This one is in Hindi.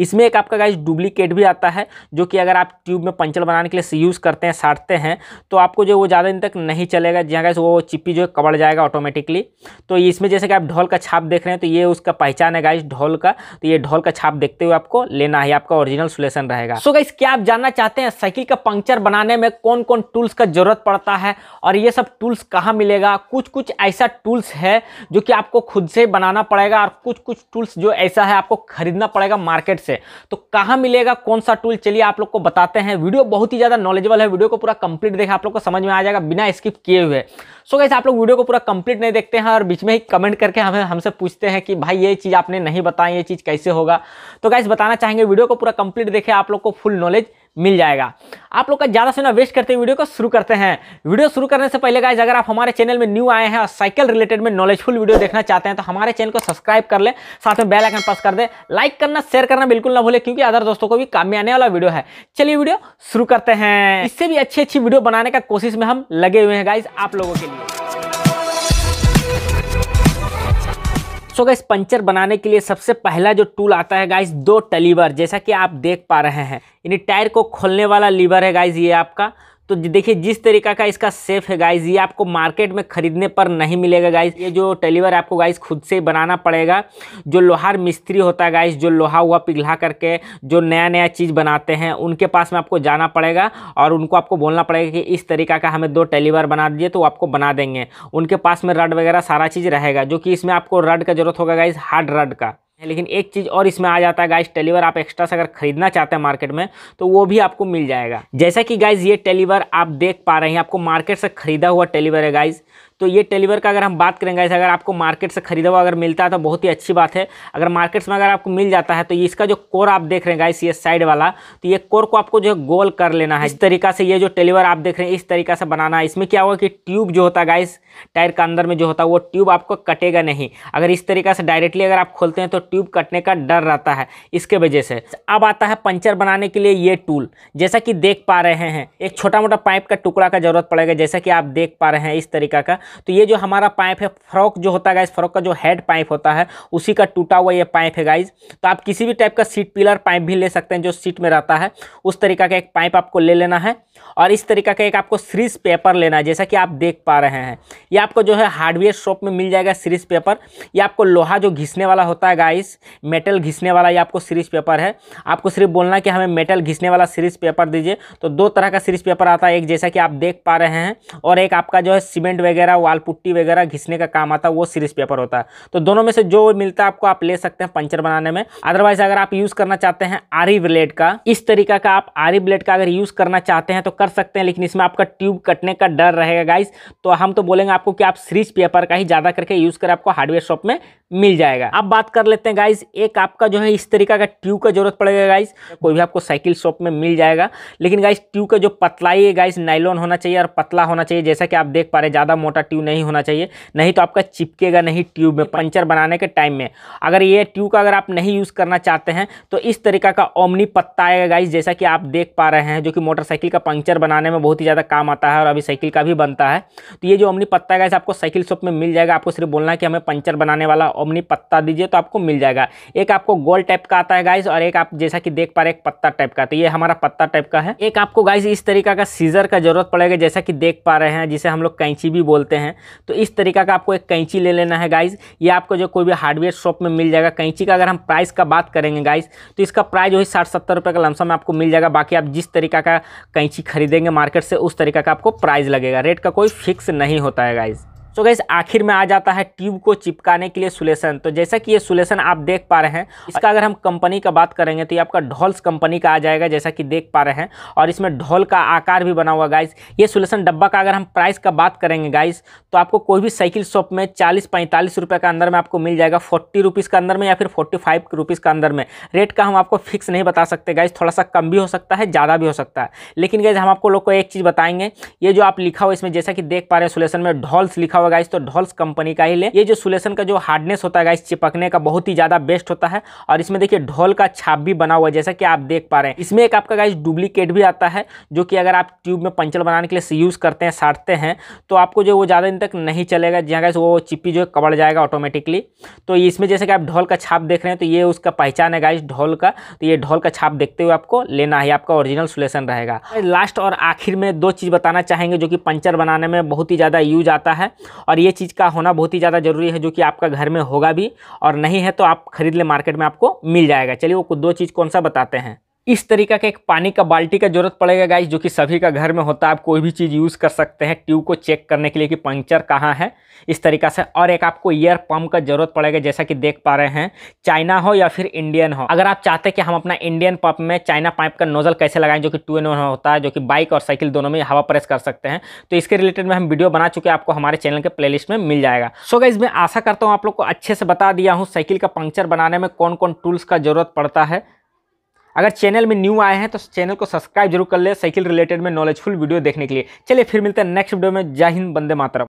इसमें एक आपका गाइस डुप्लीकेट भी आता है जो कि अगर आप ट्यूब में पंचर बनाने के लिए यूज़ करते हैं साटते हैं तो आपको जो वो ज़्यादा दिन तक नहीं चलेगा जहाँ गाइस वो चिप्पी जो है कबड़ जाएगा ऑटोमेटिकली तो इसमें जैसे कि आप ढोल का छाप देख रहे हैं तो ये उसका पहचान है गाइज ढोल का तो ये ढोल का छाप देखते हुए आपको लेना है आपका ओरिजिनल सोल्यूशन रहेगा सो गाइस क्या आप जानना चाहते हैं साइकिल का पंक्चर बनाने में कौन कौन टूल्स का जरूरत पड़ता है और ये सब टूल्स कहाँ मिलेगा कुछ कुछ ऐसा टूल्स है जो कि आपको खुद से बनाना पड़ेगा और कुछ कुछ टूल्स जो ऐसा है आपको खरीदना पड़ेगा मार्केट से तो कहां मिलेगा कौन सा टूल चलिए आप लोग को बताते हैं वीडियो बहुत ही ज़्यादा नॉलेजेबल है वीडियो को पूरा कंप्लीट देखें आप लोग को समझ में आ जाएगा बिना स्किप किए हुए सो so गैस आप लोग वीडियो को पूरा कंप्लीट नहीं देखते हैं और बीच में ही कमेंट करके हमें हमसे पूछते हैं कि भाई ये चीज़ आपने नहीं बताई ये चीज़ कैसे होगा तो गैस बताना चाहेंगे वीडियो को पूरा कंप्लीट देखे आप लोग को फुल नॉलेज मिल जाएगा आप लोग का ज़्यादा से ना वेस्ट करते वीडियो को शुरू करते हैं वीडियो शुरू करने से पहले गाइज अगर आप हमारे चैनल में न्यू आए हैं और साइकिल रिलेटेड में नॉलेजफुल वीडियो देखना चाहते हैं तो हमारे चैनल को सब्सक्राइब कर ले साथ में बेल आइकन प्रेस कर दे लाइक करना शेयर करना बिल्कुल ना भूले क्योंकि अदर दोस्तों को भी काम में आने वाला वीडियो है चलिए वीडियो शुरू करते हैं इससे भी अच्छी अच्छी वीडियो बनाने का कोशिश में हम लगे हुए हैं गाइज आप लोगों के लिए सो गैस पंचर बनाने के लिए सबसे पहला जो टूल आता है गाइस दो टलीवर जैसा कि आप देख पा रहे हैं यानी टायर को खोलने वाला लीवर है गाइस ये आपका तो देखिए जिस तरीका का इसका सेफ है गाइज ये आपको मार्केट में ख़रीदने पर नहीं मिलेगा गाइज ये जो टेलीवर आपको गाइज खुद से बनाना पड़ेगा जो लोहार मिस्त्री होता है गाइज जो लोहा हुआ पिघला करके जो नया नया चीज़ बनाते हैं उनके पास में आपको जाना पड़ेगा और उनको आपको बोलना पड़ेगा कि इस तरीका का हमें दो टेलीवर बना दिए तो आपको बना देंगे उनके पास में रड वगैरह सारा चीज़ रहेगा जो कि इसमें आपको रड का ज़रूरत होगा गाइज हार्ड रड का लेकिन एक चीज़ और इसमें आ जाता है गाइज टेलीवर आप एक्स्ट्रा से अगर खरीदना चाहते हैं मार्केट में तो वो भी आपको मिल जाएगा जैसा कि गाइज ये टेलीवर आप देख पा रहे हैं आपको मार्केट से खरीदा हुआ टेलीवर है गाइज तो ये टेलीवर का अगर हम बात करेंगे अगर आपको मार्केट से खरीदा हुआ अगर मिलता है तो बहुत ही अच्छी बात है अगर मार्केट्स में अगर आपको मिल जाता है तो इसका जो कोर आप देख रहे हैं गाइस ये साइड वाला तो ये कोर को आपको जो है गोल कर लेना है इस तरीका से ये जो टेलीवर आप देख रहे हैं इस तरीका से बनाना है इसमें क्या होगा कि ट्यूब जो होता है गाइस टायर का अंदर में जो होता है वो ट्यूब आपको कटेगा नहीं अगर इस तरीका से डायरेक्टली अगर आप खोलते हैं तो ट्यूब कटने का डर रहता है इसके वजह से अब आता है पंचर बनाने के लिए ये टूल जैसा कि देख पा रहे हैं एक छोटा मोटा पाइप का टुकड़ा का जरूरत पड़ेगा जैसा कि आप देख पा रहे हैं इस तरीका का तो ये जो हमारा पाइप है फ्रॉक जो होता है गाइज फ्रॉक का जो हेड पाइप होता है उसी का टूटा हुआ ये पाइप है गाइज तो आप किसी भी टाइप का सीट पिलर पाइप भी ले सकते हैं जो सीट में रहता है उस तरीका का एक पाइप आपको ले लेना है और इस तरीका का एक आपको सीरीज पेपर लेना है जैसा कि आप देख पा रहे हैं ये आपको जो है हार्डवेयर शॉप में मिल जाएगा सीरीज पेपर ये आपको लोहा जो घिसने वाला होता है गाइस मेटल घिसने वाला ये आपको सीरीज पेपर है आपको सिर्फ बोलना कि हमें मेटल घिसने वाला सीरीज पेपर दीजिए तो दो तरह का सीरीज पेपर आता है एक जैसा कि आप देख पा रहे हैं और एक आपका जो है सीमेंट वगैरह वाल पुट्टी वगैरह घिसने का काम आता है वो सीरीज पेपर होता है तो दोनों में से जो मिलता है आपको आप ले सकते हैं पंचर बनाने में अदरवाइज अगर आप यूज़ करना चाहते हैं आरी ब्लेड का इस तरीका का आप आरी ब्लेड का अगर यूज़ करना चाहते हैं तो कर सकते हैं लेकिन इसमें आपका ट्यूब कटने का डर रहेगा गाइस तो हम तो बोलेंगे आपको कि आप सीरीज पेपर का ही ज़्यादा करके यूज़ करें आपको हार्डवेयर शॉप में मिल जाएगा अब बात कर लेते हैं गाइस एक आपका जो है इस तरीका का ट्यूब का जरूरत पड़ेगा गाइस कोई भी आपको साइकिल शॉप में मिल जाएगा लेकिन गाइस ट्यूब का जो पतलाई है गाइस नाइलॉन होना चाहिए और पतला होना चाहिए जैसा कि आप देख पा रहे ज़्यादा मोटा ट्यूब नहीं होना चाहिए नहीं तो आपका चिपकेगा नहीं ट्यूब में पंचर बनाने के टाइम में अगर ये ट्यूब का अगर आप नहीं यूज़ करना चाहते हैं तो इस तरीका का ओमनी पत्ता आएगा गाइस जैसा कि आप देख पा रहे हैं जो कि मोटरसाइकिल का पंचर बनाने में बहुत ही ज़्यादा काम आता है और अभी साइकिल का भी बनता है तो ये जो ओमनी पत्ता है गाइस आपको साइकिल शॉप में मिल जाएगा आपको सिर्फ बोलना है कि हमें पंचर बनाने वाला ओमनी पत्ता दीजिए तो आपको मिल जाएगा एक आपको गोल टाइप का आता है गाइस और एक आप जैसा कि देख पा रहे एक पत्ता टाइप का तो ये हमारा पत्ता टाइप का है एक आपको गाइस इस तरीका का सीजर का जरूरत पड़ेगा जैसा कि देख पा रहे हैं जिसे हम लोग कैंची भी बोलते हैं हैं तो इस तरीका का आपको एक कैंची ले लेना है गाइज ये आपको जो कोई भी हार्डवेयर शॉप में मिल जाएगा कैंची का अगर हम प्राइस का बात करेंगे गाइज तो इसका प्राइस वही साठ सत्तर रुपये का लमसम आपको मिल जाएगा बाकी आप जिस तरीका का कैंची खरीदेंगे मार्केट से उस तरीका का आपको प्राइस लगेगा रेट का कोई फिक्स नहीं होता है गाइज़ तो गैस आखिर में आ जाता है ट्यूब को चिपकाने के लिए सुलेशन तो जैसा कि ये सुलेशन आप देख पा रहे हैं इसका अगर हम कंपनी का बात करेंगे तो ये आपका ढोल्स कंपनी का आ जाएगा जैसा कि देख पा रहे हैं और इसमें ढोल का आकार भी बना हुआ गाइस ये सोलेशन डब्बा का अगर हम प्राइस का बात करेंगे गाइस तो आपको कोई भी साइकिल शॉप में चालीस पैंतालीस रुपये का अंदर में आपको मिल जाएगा फोर्टी रुपीज़ का अंदर में या फिर फोर्टी फाइव रुपीज़ का अंदर में रेट का हम आपको फिक्स नहीं बता सकते गाइस थोड़ा सा कम भी हो सकता है ज़्यादा भी हो सकता है लेकिन गाइज हम आपको लोग को एक चीज़ बताएंगे ये जो आप लिखा हो इसमें जैसा कि देख पा रहे हैं सोलेशन में ढोल्स लिखा हुआ होगा गाइस तो ढोल्स कंपनी का ही ले ये जो सुलेशन का जो हार्डनेस होता है गाइस चिपकने का बहुत ही ज़्यादा बेस्ट होता है और इसमें देखिए ढोल का छाप भी बना हुआ है जैसा कि आप देख पा रहे हैं इसमें एक आपका गाइस डुप्लीकेट भी आता है जो कि अगर आप ट्यूब में पंचर बनाने के लिए यूज़ करते हैं साटते हैं तो आपको जो वो ज़्यादा दिन तक नहीं चलेगा जहाँ गाइस वो चिप्पी जो है कबड़ जाएगा ऑटोमेटिकली तो इसमें जैसे कि आप ढोल का छाप देख रहे हैं तो ये उसका पहचान है गाइस ढोल का तो ये ढोल का छाप देखते हुए आपको लेना है आपका ओरिजिनल सोल्यूशन रहेगा लास्ट और आखिर में दो चीज़ बताना चाहेंगे जो कि पंचर बनाने में बहुत ही ज़्यादा यूज आता है और ये चीज़ का होना बहुत ही ज़्यादा ज़रूरी है जो कि आपका घर में होगा भी और नहीं है तो आप खरीद ले मार्केट में आपको मिल जाएगा चलिए वो दो चीज़ कौन सा बताते हैं इस तरीका का एक पानी का बाल्टी का जरूरत पड़ेगा गाइज जो कि सभी का घर में होता है आप कोई भी चीज़ यूज़ कर सकते हैं ट्यूब को चेक करने के लिए कि पंक्चर कहाँ है इस तरीका से और एक आपको ईयर पम्प का जरूरत पड़ेगा जैसा कि देख पा रहे हैं चाइना हो या फिर इंडियन हो अगर आप चाहते हैं कि हम अपना इंडियन पम्प में चाइना पाइप का नोजल कैसे लगाएं जो कि टू एन होता है जो कि बाइक और साइकिल दोनों में हवा प्रेस कर सकते हैं तो इसके रिलेटेड में हम वीडियो बना चुके हैं आपको हमारे चैनल के प्लेलिस्ट में मिल जाएगा सो गाइज मैं आशा करता हूँ आप लोग को अच्छे से बता दिया हूँ साइकिल का पंक्चर बनाने में कौन कौन टूल्स का जरूरत पड़ता है अगर चैनल में न्यू आए हैं तो चैनल को सब्सक्राइब जरूर कर ले साइकिल रिलेटेड में नॉलेजफुल वीडियो देखने के लिए चलिए फिर मिलते हैं नेक्स्ट वीडियो में जय हिंद बंदे मातरम